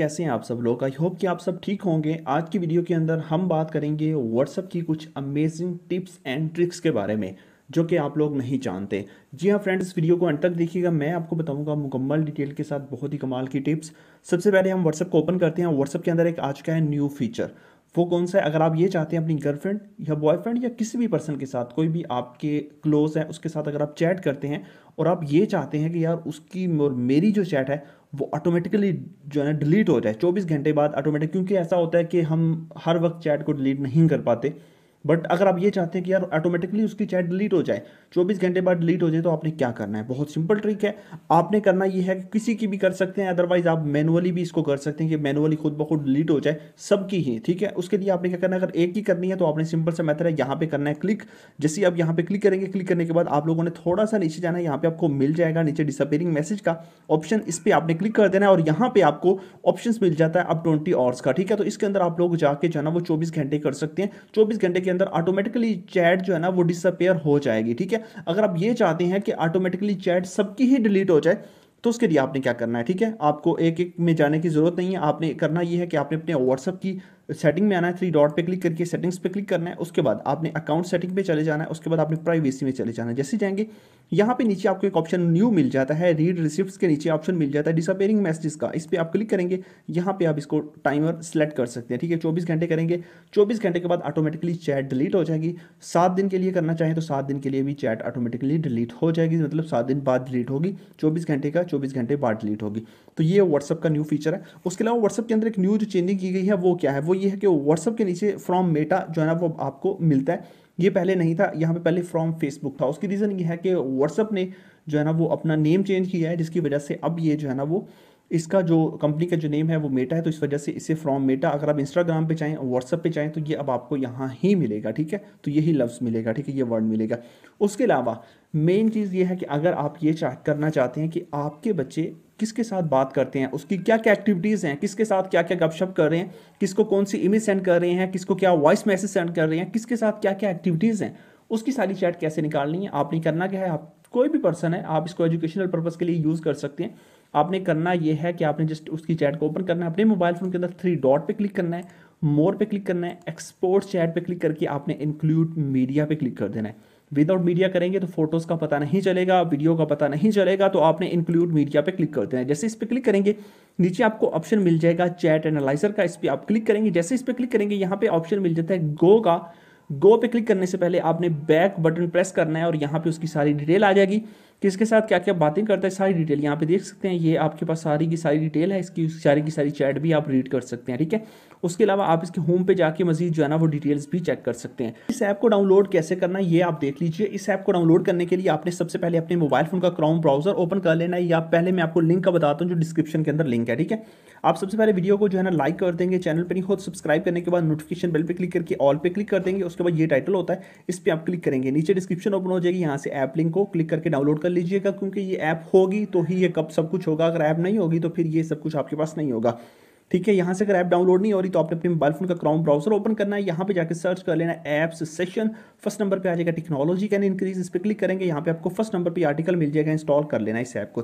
कैसे हैं आप सब लोग आई होप कि आप सब ठीक होंगे आज की वीडियो के अंदर हम बात करेंगे व्हाट्सअप की कुछ अमेजिंग टिप्स एंड ट्रिक्स के बारे में जो कि आप लोग नहीं जानते जी हाँ फ्रेंड्स इस वीडियो को अंत तक देखिएगा मैं आपको बताऊंगा मुकम्मल डिटेल के साथ बहुत ही कमाल की टिप्स सबसे पहले हम व्हाट्सअप को ओपन करते हैं व्हाट्सअप के अंदर एक आज का है न्यू फीचर वो कौन सा है अगर आप ये चाहते हैं अपनी गर्लफ्रेंड या बॉयफ्रेंड या किसी भी पर्सन के साथ कोई भी आपके क्लोज है उसके साथ अगर आप चैट करते हैं और आप ये चाहते हैं कि यार उसकी और मेरी जो चैट है वो ऑटोमेटिकली जो है ना डिलीट हो जाए चौबीस घंटे बाद ऑटोमेटिक क्योंकि ऐसा होता है कि हम हर वक्त चैट को डिलीट नहीं कर पाते बट अगर आप ये चाहते हैं कि यार ऑटोमेटिकली उसकी चैट डिलीट हो जाए 24 घंटे बाद डिलीट हो जाए तो आपने क्या करना है बहुत सिंपल ट्रिक है आपने करना ये है कि किसी की भी कर सकते हैं अदरवाइज आप मैनुअली भी इसको कर सकते हैं कि मैनुअली खुद ब खुद डिलीट हो जाए सबकी ही ठीक है उसके लिए आपने क्या करना है अगर एक ही करनी है तो आपने सिंपल सा मैथड है यहाँ पर करना है क्लिक जैसे आप यहाँ पर क्लिक करेंगे क्लिक करने के बाद आप लोगों ने थोड़ा सा नीचे जाना है यहाँ पर आपको मिल जाएगा नीचे डिसअपेयरिंग मैसेज का ऑप्शन इस पर आपने क्लिक कर देना है और यहाँ पर आपको ऑप्शन मिल जाता है अब ट्वेंटी आवर्स का ठीक है तो इसके अंदर आप लोग जाके जाना वो चौबीस घंटे कर सकते हैं चौबीस घंटे के के अंदर ऑटोमेटिकली चैट जो है ना वो डिसअपेयर हो जाएगी ठीक है अगर आप ये चाहते हैं कि ऑटोमेटिकली चैट सबकी ही डिलीट हो जाए तो उसके लिए आपने क्या करना है ठीक है आपको एक एक में जाने की ज़रूरत नहीं है आपने करना ये है कि आपने अपने व्हाट्सअप की सेटिंग में आना है थ्री डॉट पे क्लिक करके सेटिंग्स पे क्लिक करना है उसके बाद आपने अकाउंट सेटिंग पे चले जाना है उसके बाद आपने प्राइवेसी में चले जाना है जैसे जाएंगे यहाँ पे नीचे आपको एक ऑप्शन न्यू मिल जाता है रीड रिसिप्ट के नीचे ऑप्शन मिल जाता है डिसअपेयरिंग मैसेज का इस पर आप क्लिक करेंगे यहाँ पे आप इसको टाइमर सेलेक्ट कर सकते हैं ठीक है चौबीस घंटे करेंगे चौबीस घंटे के बाद ऑटोमेटिकली चैट डिलीट हो जाएगी सात दिन के लिए करना चाहें तो सात दिन के लिए भी चैट ऑटोमेटिकली डिलीट हो जाएगी मतलब सात दिन बाद डिलीट होगी चौबीस घंटे का चौबीस घंटे बाद डिलीट होगी तो ये व्हाट्सअप का न्यू फीचर है उसके अलावा व्हाट्सअप के अंदर एक न्यू जो चेंजिंग की गई है वो क्या है वो ये है कि व्हाट्सअप के नीचे फ्रॉम मेटा जो है ना वो आपको मिलता है ये पहले नहीं था यहाँ पे पहले फ्रॉम फेसबुक था उसकी रीज़न ये है कि व्हाट्सअप ने जो है ना वो अपना नेम चेंज किया है जिसकी वजह से अब ये जो है ना वो इसका जो कंपनी का जो नेम है वो मेटा है तो इस वजह से इसे फ्रॉम मेटा अगर आप इंस्टाग्राम पे चाहें व्हाट्सअप पे चाहें तो ये अब आपको यहाँ ही मिलेगा ठीक है तो यही लफ्ज़ मिलेगा ठीक है ये वर्ड मिलेगा उसके अलावा मेन चीज़ ये है कि अगर आप ये चाह करना चाहते हैं कि आपके बच्चे किसके साथ बात करते हैं उसकी क्या क्या एक्टिविटीज़ हैं किसके साथ क्या क्या गपशप कर रहे हैं किसको कौन सी इमेज सेंड कर रहे हैं किसको क्या वॉइस मैसेज सेंड कर रहे हैं किसके साथ क्या क्या एक्टिविटीज़ हैं उसकी सारी चैट कैसे निकालनी है आपने करना क्या है आप कोई भी पर्सन है आप इसको एजुकेशनल पर्पज़ के लिए यूज़ कर सकते हैं आपने करना यह है कि आपने जस्ट उसकी चैट को ओपन करना है अपने मोबाइल फ़ोन के अंदर थ्री डॉट पे क्लिक करना है मोर पे क्लिक करना है एक्सपोर्ट चैट पे क्लिक करके आपने इंक्लूड मीडिया पे क्लिक कर देना है विदाउट मीडिया करेंगे तो फोटोज़ का पता नहीं चलेगा वीडियो का पता नहीं चलेगा तो आपने इंक्लूड मीडिया पे क्लिक कर देना है जैसे इस पर क्लिक करेंगे नीचे आपको ऑप्शन मिल जाएगा चैट एनालाइजर का इस पर आप क्लिक करेंगे जैसे इस पर क्लिक करेंगे यहाँ पे ऑप्शन मिल जाता है गो का गो पे क्लिक करने से पहले आपने बैक बटन प्रेस करना है और यहाँ पे उसकी सारी डिटेल आ जाएगी किसके साथ क्या क्या बातें करता है सारी डिटेल यहाँ पे देख सकते हैं ये आपके पास सारी की सारी डिटेल है इसकी सारी की सारी चैट भी आप रीड कर सकते हैं ठीक है उसके अलावा आप इसके होम पे जाके मजीद जो है ना वो डिटेल्स भी चेक कर सकते हैं इस ऐप को डाउनलोड कैसे करना है ये आप देख लीजिए इस ऐप को डाउनलोड करने के लिए आपने सबसे पहले अपने मोबाइल फोन का क्राउन ब्राउजर ओपन कर लेना है या पहले मैं आपको लिंक का बताता हूँ जो डिस्क्रिप्शन के अंदर लिंक है ठीक है आप सबसे पहले वीडियो को जो है ना लाइक कर देंगे चैनल पर नहीं खुद सब्सक्राइब करने के बाद नोटिफिकेशन बेल पर क्लिक करके ऑल पे क्लिक कर देंगे उसके बाद ये टाइटल होता है इस पर आप क्लिक करेंगे नीचे डिस्क्रिप्शन ओपन हो जाएगी यहाँ से ऐप लिंक को क्लिक करके डाउनलोड कर कर लीजिएगा क्योंकि ये ऐप होगी तो ही ये कब सब कुछ होगा अगर ऐप नहीं होगी तो फिर ये सब कुछ आपके पास नहीं होगा ठीक है यहाँ से अगर ऐप डाउनलोड नहीं हो रही तो आपने अपने मोबाइल फोन का क्राउन ब्राउजर ओपन करना है यहाँ पे जाकर सर्च कर लेना ऐप्स सेशन फर्स्ट नंबर पे आ जाएगा टेक्नोलॉजी कैन इंक्रीज इस पर क्लिक करेंगे यहाँ पे आपको फर्स्ट नंबर पे आर्टिकल मिल जाएगा इंस्टॉल कर लेना इस ऐप को